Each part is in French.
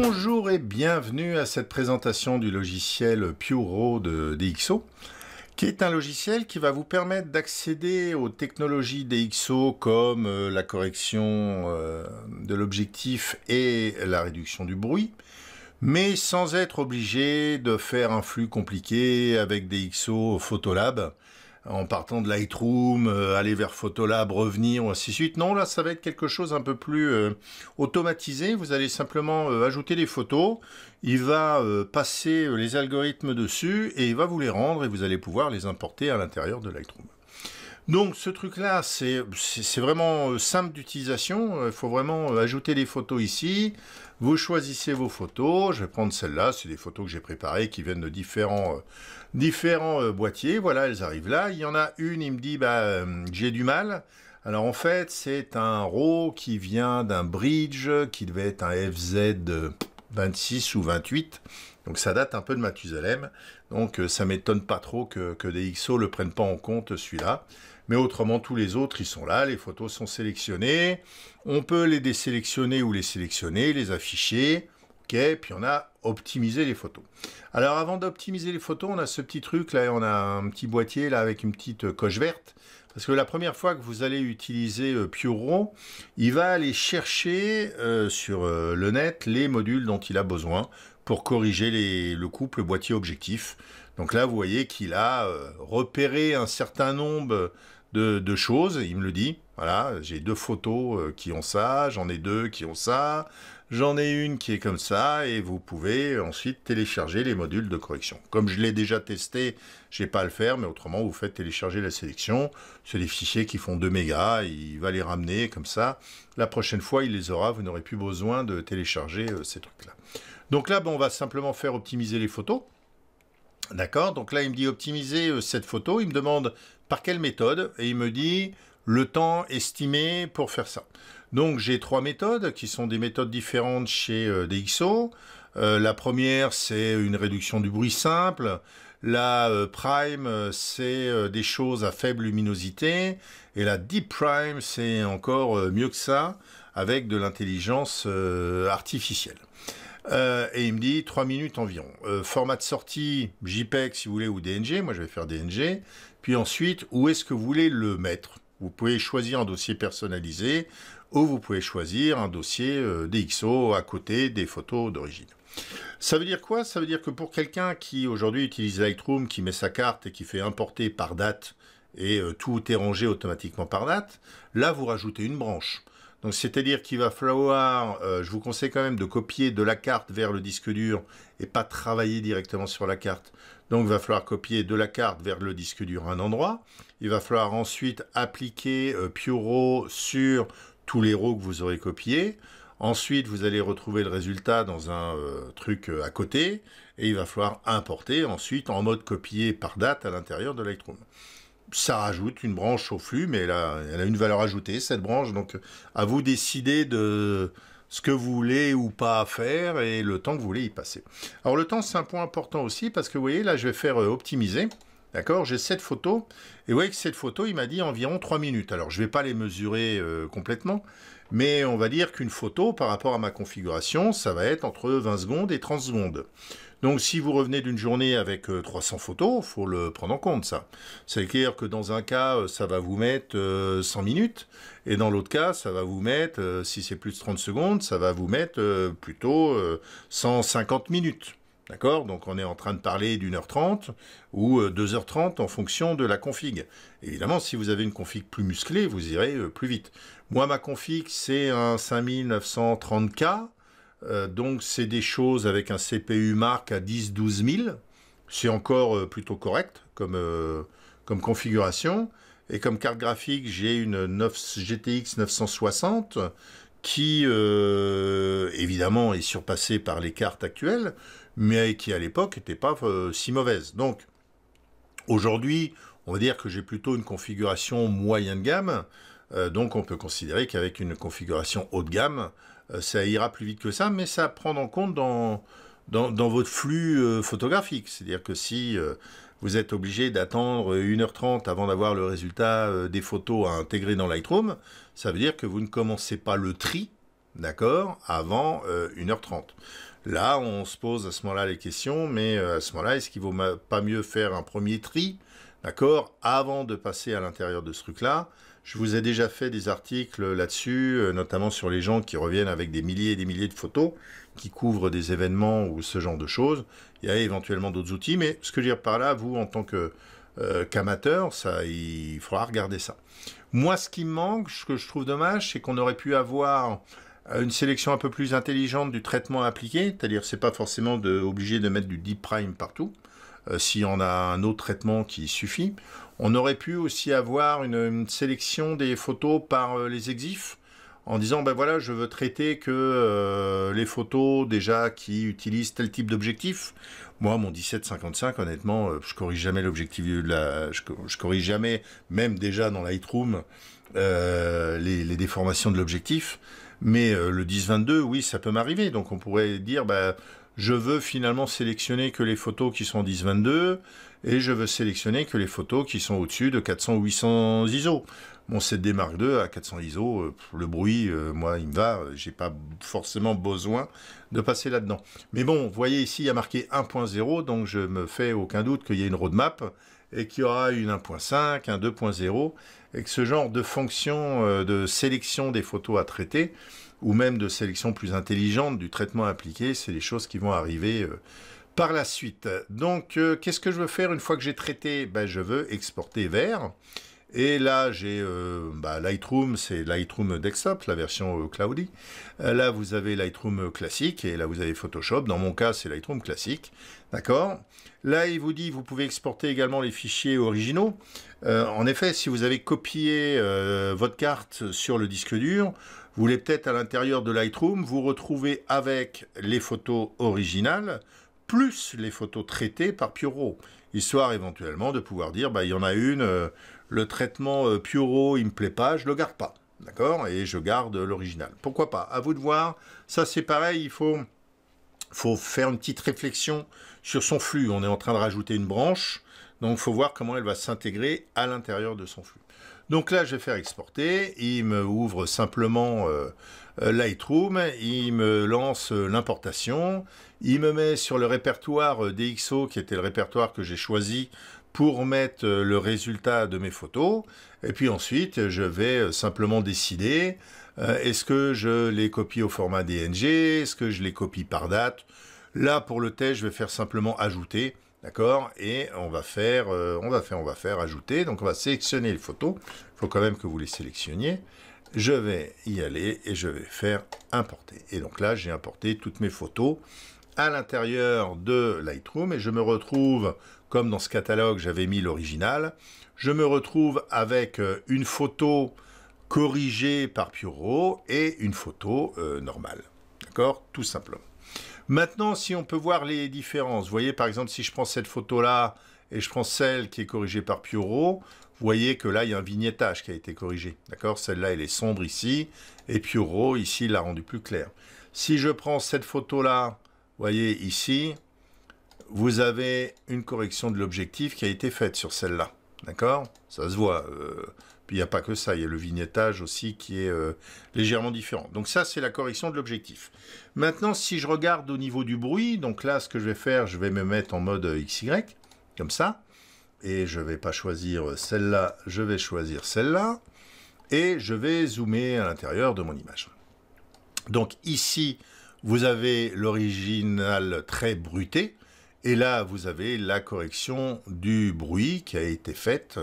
Bonjour et bienvenue à cette présentation du logiciel Raw de DxO, qui est un logiciel qui va vous permettre d'accéder aux technologies DxO comme euh, la correction euh, de l'objectif et la réduction du bruit, mais sans être obligé de faire un flux compliqué avec DxO Photolab en partant de Lightroom, euh, aller vers Photolab, revenir, ou ainsi de suite. Non, là, ça va être quelque chose un peu plus euh, automatisé. Vous allez simplement euh, ajouter des photos, il va passer les algorithmes dessus et il va vous les rendre et vous allez pouvoir les importer à l'intérieur de Lightroom. Donc ce truc-là, c'est vraiment euh, simple d'utilisation. Il faut vraiment ajouter les photos ici. Vous choisissez vos photos. Je vais prendre celle-là. C'est des photos que j'ai préparées qui viennent de différents, euh, différents euh, boîtiers. Voilà, elles arrivent là. Il y en a une, il me dit, bah, j'ai du mal. Alors en fait, c'est un RAW qui vient d'un bridge qui devait être un FZ 26 ou 28. Donc ça date un peu de Mathusalem. Donc ça m'étonne pas trop que, des XO le prennent pas en compte celui-là. Mais autrement, tous les autres, ils sont là, les photos sont sélectionnées. On peut les désélectionner ou les sélectionner, les afficher. OK, puis on a optimisé les photos. Alors avant d'optimiser les photos, on a ce petit truc là, on a un petit boîtier là avec une petite euh, coche verte. Parce que la première fois que vous allez utiliser euh, il va aller chercher euh, sur euh, le net les modules dont il a besoin pour corriger les, le couple boîtier objectif. Donc là, vous voyez qu'il a repéré un certain nombre de, choses, il me le dit. Voilà, j'ai deux photos euh, qui ont ça, j'en ai deux qui ont ça, j'en ai une qui est comme ça, et vous pouvez ensuite télécharger les modules de correction. Comme je l'ai déjà testé, je n'ai pas à le faire, mais autrement, vous faites télécharger la sélection. C'est des fichiers qui font 2 mégas, il va les ramener comme ça. La prochaine fois, il les aura, vous n'aurez plus besoin de télécharger euh, ces trucs-là. Donc là, ben, on va simplement faire optimiser les photos. D'accord, donc là il me dit optimiser euh, cette photo, il me demande par quelle méthode, et il me dit le temps estimé pour faire ça. Donc j'ai trois méthodes qui sont des méthodes différentes chez euh, DxO. Euh, la première c'est une réduction du bruit simple, la prime c'est des choses à faible luminosité, et la deep prime c'est encore mieux que ça, avec de l'intelligence euh, artificielle. Euh, et il me dit 3 minutes environ. Euh, format de sortie, JPEG si vous voulez ou DNG, moi je vais faire DNG. Puis ensuite, où est-ce que vous voulez le mettre Vous pouvez choisir un dossier personnalisé ou vous pouvez choisir un dossier DxO à côté des photos d'origine. Ça veut dire quoi Ça veut dire que pour quelqu'un qui aujourd'hui utilise Lightroom, qui met sa carte et qui fait importer par date et tout est rangé automatiquement par date, là vous rajoutez une branche. Donc c'est-à-dire qu'il va falloir, euh, je vous conseille quand même de copier de la carte vers le disque dur et pas travailler directement sur la carte. Donc il va falloir copier de la carte vers le disque dur à un endroit. Il va falloir ensuite appliquer euh, Pure sur tous les RAW que vous aurez copiés. Ensuite, vous allez retrouver le résultat dans un euh, truc à côté et il va falloir importer ensuite en mode copier par date à l'intérieur de Lightroom ça rajoute une branche au flux, mais elle a, elle a une valeur ajoutée, cette branche. Donc, à vous décider de ce que vous voulez ou pas faire et le temps que vous voulez y passer. Alors, le temps, c'est un point important aussi parce que vous voyez, là, je vais faire euh, optimiser. D'accord J'ai cette photo. Et vous voyez que cette photo, il m'a dit environ 3 minutes. Alors, je ne vais pas les mesurer euh, complètement, mais on va dire qu'une photo, par rapport à ma configuration, ça va être entre 20 secondes et 30 secondes. Donc si vous revenez d'une journée avec 300 euh, photos, faut le prendre en compte ça. C'est-à-dire que dans un cas, euh, ça va vous mettre 100 euh, minutes, et dans l'autre cas, ça va vous mettre, si c'est plus de 30 secondes, ça va vous mettre plutôt 150 minutes. D'accord Donc on est en train de parler d'une heure trente ou deux heures trente en fonction de la config. Évidemment, si vous avez une config plus musclée, vous irez plus vite. Moi, ma config, c'est un 5930K euh, donc c'est des choses avec un CPU marque à 10-12 000. C'est encore euh, plutôt correct euh, comme, configuration. Et comme carte graphique, j'ai une GTX 960 qui, évidemment, est surpassée par les cartes actuelles, mais qui, à l'époque, n'était pas si mauvaise. Donc, aujourd'hui, on va dire que j'ai plutôt une configuration moyenne gamme. donc, on peut considérer qu'avec une configuration haut de gamme, euh, ça ira plus vite que ça, mais ça prend en compte dans, votre flux euh, photographique. C'est-à-dire que si euh, vous êtes obligé d'attendre 1h30 avant d'avoir le résultat des photos à intégrer dans Lightroom, ça veut dire que vous ne commencez pas le tri, d'accord, avant 1h30. Là, on se pose à ce moment-là les questions, mais à ce moment-là, est-ce qu'il vaut pas mieux faire un premier tri, d'accord, avant de passer à l'intérieur de ce truc-là je vous ai déjà fait des articles là-dessus, euh, notamment sur les gens qui reviennent avec des milliers et des milliers de photos, qui couvrent des événements ou ce genre de choses. Il y a éventuellement d'autres outils, mais ce que je veux dire par là, vous, en tant que euh, qu'amateur, il faudra regarder ça. Moi, ce qui me manque, ce que je trouve dommage, c'est qu'on aurait pu avoir une sélection un peu plus intelligente du traitement appliqué, c'est-à-dire c'est pas forcément obligé de mettre du deep prime partout. Euh, si on a un autre traitement qui suffit. On aurait pu aussi avoir une, sélection des photos par euh, les exifs en disant ben voilà je veux traiter que euh, les photos déjà qui utilisent tel type d'objectif moi mon 1755 honnêtement je corrige jamais l'objectif je, corrige jamais même déjà dans Lightroom les, les, déformations de l'objectif mais le 10-22, oui, ça peut m'arriver. Donc on pourrait dire, ben je veux finalement sélectionner que les photos qui sont 10-22 et je veux sélectionner que les photos qui sont au-dessus de 400 800 ISO. Mon CD Mark II à 400 ISO, euh, le bruit, euh, moi, il me va, j'ai pas forcément besoin de passer là-dedans. Mais bon, vous voyez ici, il y a marqué 1.0, donc je me fais aucun doute qu'il y a une roadmap et qu'il y aura une 1.5, un 2.0 et que ce genre de fonction euh, de sélection des photos à traiter, ou même de sélection plus intelligente du traitement appliqué, c'est des choses qui vont arriver euh, par la suite. Donc, euh, qu'est-ce que je veux faire une fois que j'ai traité ben, Je veux exporter vers. Et là, j'ai euh, bah, Lightroom, c'est Lightroom Desktop, la version cloudy. Là, vous avez Lightroom classique et là, vous avez Photoshop. Dans mon cas, c'est Lightroom classique. D'accord Là, il vous dit, vous pouvez exporter également les fichiers originaux. en effet, si vous avez copié votre carte sur le disque dur, vous voulez peut-être à l'intérieur de Lightroom vous retrouver avec les photos originales plus les photos traitées par Puro, histoire éventuellement de pouvoir dire, bah, il y en a une, euh, le traitement euh, Puro, il me plaît pas, je le garde pas, d'accord Et je garde l'original. Pourquoi pas À vous de voir. Ça, c'est pareil, il faut, faut faire une petite réflexion sur son flux. On est en train de rajouter une branche, donc il faut voir comment elle va s'intégrer à l'intérieur de son flux. Donc là, je vais faire exporter. Il me ouvre simplement euh, euh, Lightroom. Il me lance euh, l'importation. Il me met sur le répertoire DxO, qui était le répertoire que j'ai choisi pour mettre le résultat de mes photos. Et puis ensuite, je vais simplement décider est-ce que je les copie au format DNG Est-ce que je les copie par date Là, pour le test, je vais faire simplement ajouter. D'accord Et on va faire, euh, on va faire, on va faire ajouter. Donc on va sélectionner les photos. Il faut quand même que vous les sélectionniez. Je vais y aller et je vais faire importer. Et donc là, j'ai importé toutes mes photos à l'intérieur de Lightroom et je me retrouve, comme dans ce catalogue, j'avais mis l'original, je me retrouve avec euh, une photo corrigée par Puro et une photo euh, normale. D'accord Tout simplement. Maintenant, si on peut voir les différences, vous voyez par exemple si je prends cette photo-là et je prends celle qui est corrigée par Pioro, vous voyez que là, il y a un vignettage qui a été corrigé. D'accord Celle-là, elle est sombre ici, et Pioro, ici, l'a rendu plus clair. Si je prends cette photo-là, vous voyez ici, vous avez une correction de l'objectif qui a été faite sur celle-là. D'accord Ça se voit. Euh, il n'y a pas que ça, il y a le vignettage aussi qui est euh, légèrement différent. Donc ça, c'est la correction de l'objectif. Maintenant, si je regarde au niveau du bruit, donc là, ce que je vais faire, je vais me mettre en mode euh, XY, comme ça. Et je ne vais pas choisir euh, celle-là, je vais choisir celle-là. Et je vais zoomer à l'intérieur de mon image. Donc ici, vous avez l'original très bruté. Et là, vous avez la correction du bruit qui a été faite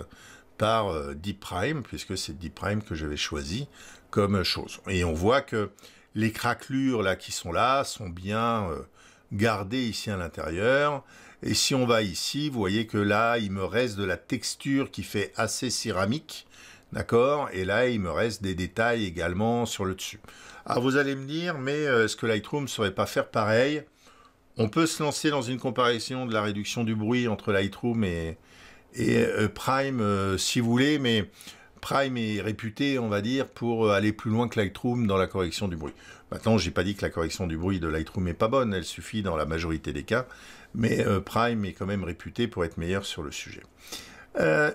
par euh, Deep Prime, puisque c'est Deep Prime que j'avais choisi comme chose. Et on voit que les craquelures là qui sont là sont bien euh, gardées ici à l'intérieur. Et si on va ici, vous voyez que là, il me reste de la texture qui fait assez céramique. D'accord Et là, il me reste des détails également sur le dessus. Alors, vous allez me dire, mais euh, est-ce que Lightroom ne saurait pas faire pareil On peut se lancer dans une comparaison de la réduction du bruit entre Lightroom et, et euh, Prime, euh, si vous voulez, mais Prime est réputé, on va dire, pour euh, aller plus loin que Lightroom dans la correction du bruit. Maintenant, je n'ai pas dit que la correction du bruit de Lightroom n'est pas bonne, elle suffit dans la majorité des cas, mais Prime est quand même réputé pour être meilleur sur le sujet.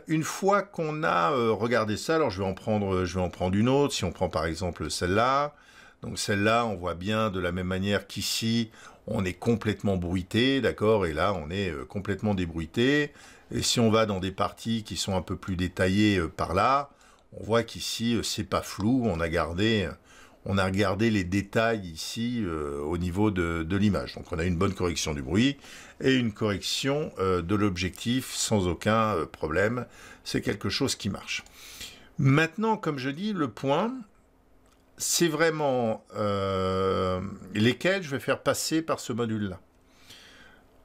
une fois qu'on a regardé ça, alors je vais en prendre, je vais en prendre une autre. Si on prend par exemple celle-là, donc celle-là, on voit bien de la même manière qu'ici, on est complètement bruité, d'accord, et là, on est complètement débruité. Et si on va dans des parties qui sont un peu plus détaillées euh, par là, on voit qu'ici, euh, c'est pas flou, on a gardé, euh, on a regardé les détails ici au niveau de, l'image. Donc on a une bonne correction du bruit et une correction de l'objectif sans aucun problème. C'est quelque chose qui marche. Maintenant, comme je dis, le point, c'est vraiment lesquels je vais faire passer par ce module-là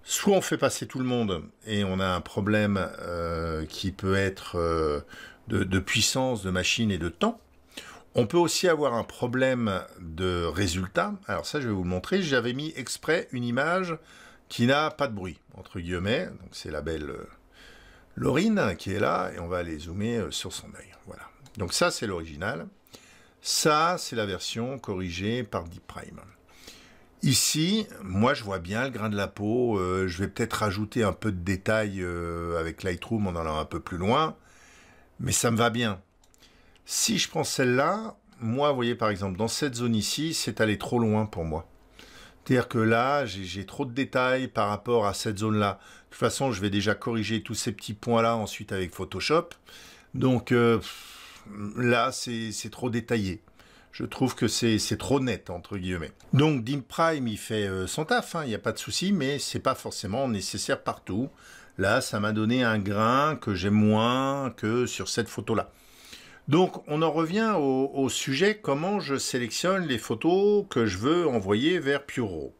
soit on fait passer tout le monde et on a un problème euh, qui peut être euh, de, puissance, de machine et de temps. On peut aussi avoir un problème de résultat. Alors ça, je vais vous le montrer. J'avais mis exprès une image qui n'a pas de bruit, entre guillemets. Donc c'est la belle euh, Laurine qui est là et on va aller zoomer sur son œil. Voilà. Donc ça, c'est l'original. Ça, c'est la version corrigée par Deep Prime. Ici, moi je vois bien le grain de la peau, euh, je vais peut-être rajouter un peu de détails euh, avec Lightroom en allant un peu plus loin, mais ça me va bien. Si je prends celle-là, moi, vous voyez par exemple, dans cette zone ici, c'est allé trop loin pour moi. C'est-à-dire que là, j'ai trop de détails par rapport à cette zone-là. De toute façon, je vais déjà corriger tous ces petits points-là ensuite avec Photoshop. Donc euh, là, c'est trop détaillé je trouve que c'est trop net, entre guillemets. Donc, Dim Prime, il fait euh, son taf, hein, il n'y a pas de souci, mais c'est pas forcément nécessaire partout. Là, ça m'a donné un grain que j'ai moins que sur cette photo-là. Donc, on en revient au, sujet comment je sélectionne les photos que je veux envoyer vers Puro.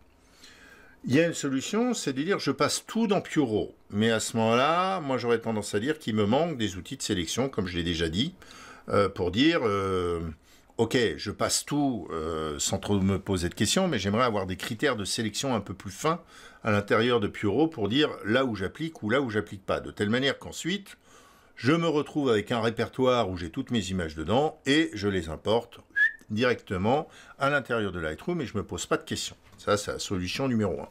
Il y a une solution, c'est de dire je passe tout dans Puro. Mais à ce moment-là, moi j'aurais tendance à dire qu'il me manque des outils de sélection, comme je l'ai déjà dit, euh, pour dire euh, ok, je passe tout euh, sans trop me poser de questions, mais j'aimerais avoir des critères de sélection un peu plus fins à l'intérieur de Puro pour dire là où j'applique ou là où j'applique pas, de telle manière qu'ensuite je me retrouve avec un répertoire où j'ai toutes mes images dedans et je les importe directement à l'intérieur de Lightroom et je me pose pas de questions. Ça, c'est la solution numéro 1.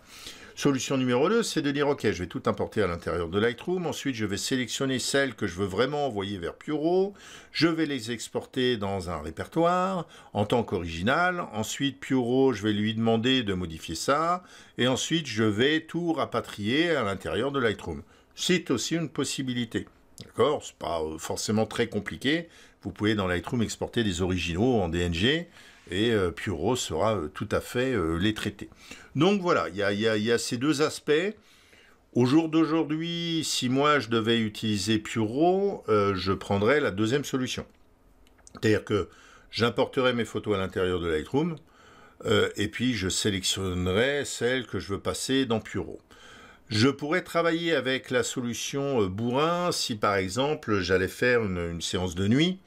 Solution numéro 2, c'est de dire ok, je vais tout importer à l'intérieur de Lightroom, ensuite je vais sélectionner celles que je veux vraiment envoyer vers Puro, je vais les exporter dans un répertoire en tant qu'original, ensuite Puro, je vais lui demander de modifier ça, et ensuite je vais tout rapatrier à l'intérieur de Lightroom. C'est aussi une possibilité. D'accord C'est pas euh, forcément très compliqué, vous pouvez dans Lightroom exporter des originaux en DNG et euh, Puro sera euh, tout à fait euh, les traiter. Donc voilà, il y a, ces deux aspects. Au jour d'aujourd'hui, si moi je devais utiliser Puro, je prendrais la deuxième solution. C'est-à-dire que j'importerai mes photos à l'intérieur de Lightroom et puis je sélectionnerai celles que je veux passer dans Puro. Je pourrais travailler avec la solution Bourrin si par exemple j'allais faire une séance de nuit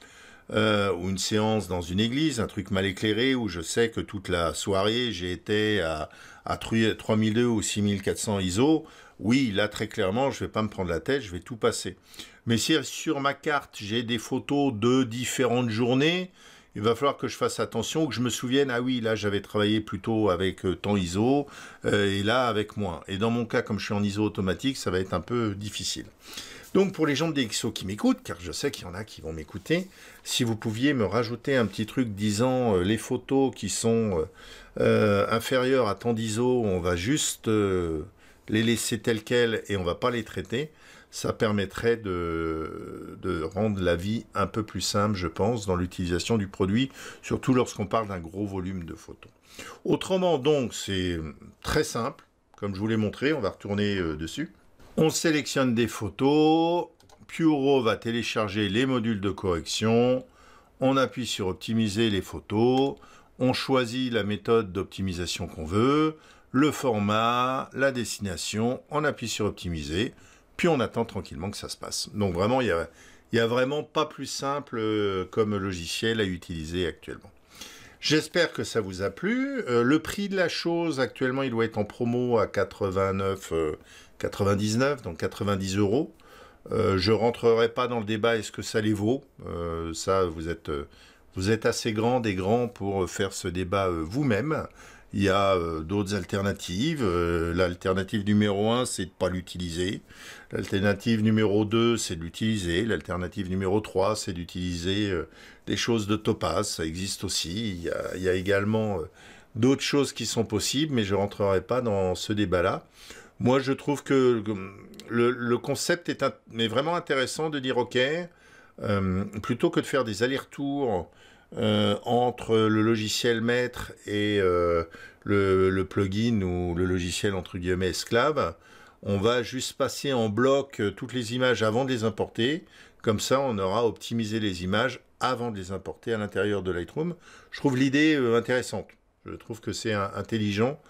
euh, ou une séance dans une église, un truc mal éclairé, où je sais que toute la soirée, j'ai été à, 3200 ou 6400 ISO, oui, là, très clairement, je ne vais pas me prendre la tête, je vais tout passer. Mais si sur ma carte, j'ai des photos de différentes journées, il va falloir que je fasse attention, que je me souvienne, ah oui, là j'avais travaillé plutôt avec ton euh, temps ISO, euh, et là avec moins. Et dans mon cas, comme je suis en ISO automatique, ça va être un peu difficile. Donc pour les gens de DxO qui m'écoutent, car je sais qu'il y en a qui vont m'écouter, si vous pouviez me rajouter un petit truc disant euh, les photos qui sont euh, euh, inférieures à tant d'ISO, on va juste les laisser telles quelles et on va pas les traiter, ça permettrait de, de rendre la vie un peu plus simple, je pense, dans l'utilisation du produit, surtout lorsqu'on parle d'un gros volume de photos. Autrement donc, c'est très simple, comme je vous l'ai montré, on va retourner dessus. On sélectionne des photos. Puro va télécharger les modules de correction. On appuie sur optimiser les photos. On choisit la méthode d'optimisation qu'on veut, le format, la destination. On appuie sur optimiser. Puis on attend tranquillement que ça se passe. Donc vraiment, il n'y a, a vraiment pas plus simple euh, comme logiciel à utiliser actuellement. J'espère que ça vous a plu. Euh, le prix de la chose, actuellement, il doit être en promo à 89... 99, donc 90 euros. Je euh, je rentrerai pas dans le débat est-ce que ça les vaut. Euh, ça, vous êtes, euh, vous êtes assez grands et grand pour faire ce débat vous-même. Il y a d'autres alternatives. L'alternative numéro 1, c'est de ne pas l'utiliser. L'alternative numéro 2, c'est de l'utiliser. L'alternative numéro 3, c'est d'utiliser des choses de Topaz. Ça existe aussi. Il y a, également d'autres choses qui sont possibles, mais je ne rentrerai pas dans ce débat-là. Moi, je trouve que hum, le, concept est, vraiment intéressant de dire, OK, euh, plutôt que de faire des allers-retours euh, entre le logiciel maître et euh, le, le, plugin ou le logiciel entre guillemets esclave, on va juste passer en bloc toutes les images avant de les importer. Comme ça, on aura optimisé les images avant de les importer à l'intérieur de Lightroom. Je trouve l'idée intéressante. Je trouve que c'est intelligent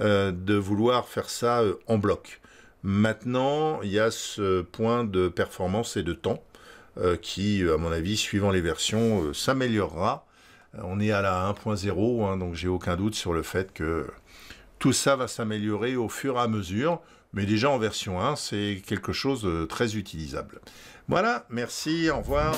euh, de vouloir faire ça euh, en bloc. Maintenant, il y a ce point de performance et de temps euh, qui, à mon avis, suivant les versions, s'améliorera. On est à la 1.0, hein, donc j'ai aucun doute sur le fait que tout ça va s'améliorer au fur et à mesure. Mais déjà en version 1, c'est quelque chose de très utilisable. Voilà, merci, au revoir.